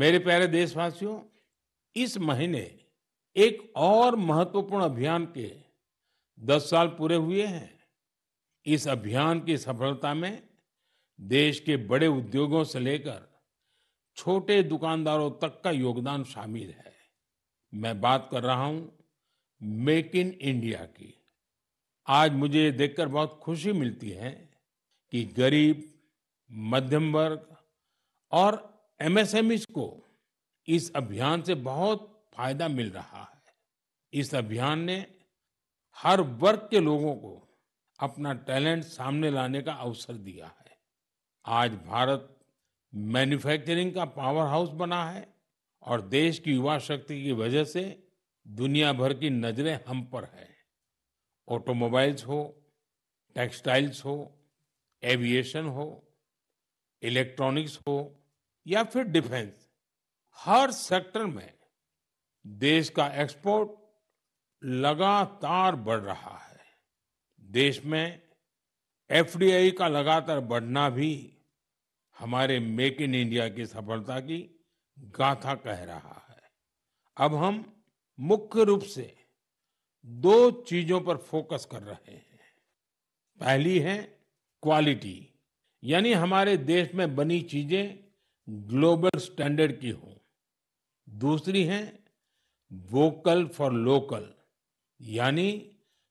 मेरे प्यारे देशवासियों इस महीने एक और महत्वपूर्ण अभियान के दस साल पूरे हुए हैं इस अभियान की सफलता में देश के बड़े उद्योगों से लेकर छोटे दुकानदारों तक का योगदान शामिल है मैं बात कर रहा हूं मेक इन इंडिया की आज मुझे ये देखकर बहुत खुशी मिलती है कि गरीब मध्यम वर्ग और एमएसएमईज e को इस अभियान से बहुत फायदा मिल रहा है इस अभियान ने हर वर्ग के लोगों को अपना टैलेंट सामने लाने का अवसर दिया है आज भारत मैन्युफैक्चरिंग का पावर हाउस बना है और देश की युवा शक्ति की वजह से दुनिया भर की नजरें हम पर है ऑटोमोबाइल्स हो टेक्सटाइल्स हो एविएशन हो इलेक्ट्रॉनिक्स हो या फिर डिफेंस हर सेक्टर में देश का एक्सपोर्ट लगातार बढ़ रहा है देश में एफडीआई का लगातार बढ़ना भी हमारे मेक इन इंडिया की सफलता की गाथा कह रहा है अब हम मुख्य रूप से दो चीजों पर फोकस कर रहे हैं पहली है क्वालिटी यानी हमारे देश में बनी चीजें ग्लोबल स्टैंडर्ड की हो दूसरी है वोकल फॉर लोकल यानी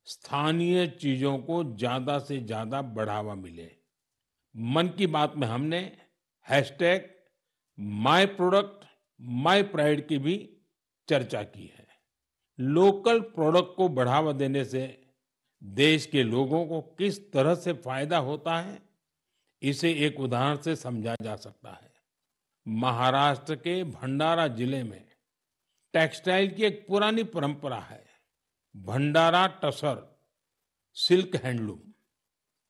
स्थानीय चीजों को ज्यादा से ज्यादा बढ़ावा मिले मन की बात में हमने hashtag my product my pride की भी चर्चा की है लोकल प्रोडक्ट को बढ़ावा देने से देश के लोगों को किस तरह से फायदा होता है इसे एक उदाहरण से समझा जा सकता है महाराष्ट्र के भंडारा जिले में टेक्सटाइल की एक पुरानी परंपरा है Bhandara tussar silk handloom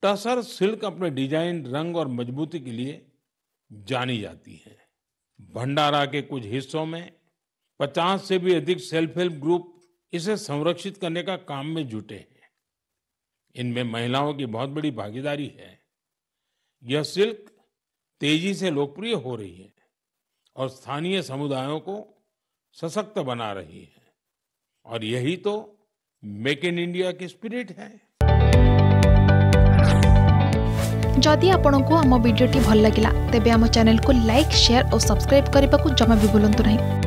tussar silk अपने डिजाइन रंग और मजबूती के लिए जानी जाती है भंडारा के कुछ हिस्सों में 50 से भी अधिक सेल्फ हेल्प ग्रुप इसे संरक्षित करने का काम में जुटे हैं इनमें महिलाओं की बहुत बड़ी भागीदारी है यह सिल्क तेजी से लोकप्रिय हो रही है और स्थानीय समुदायों को सशक्त बना रही है और यही तो मेक इन इंडिया की स्पिरिट है जदि आपण को आम भिडी भल लगा तेब आम चेल को लाइक शेयर और सब्सक्राइब करने को जमा भी बुलां नहीं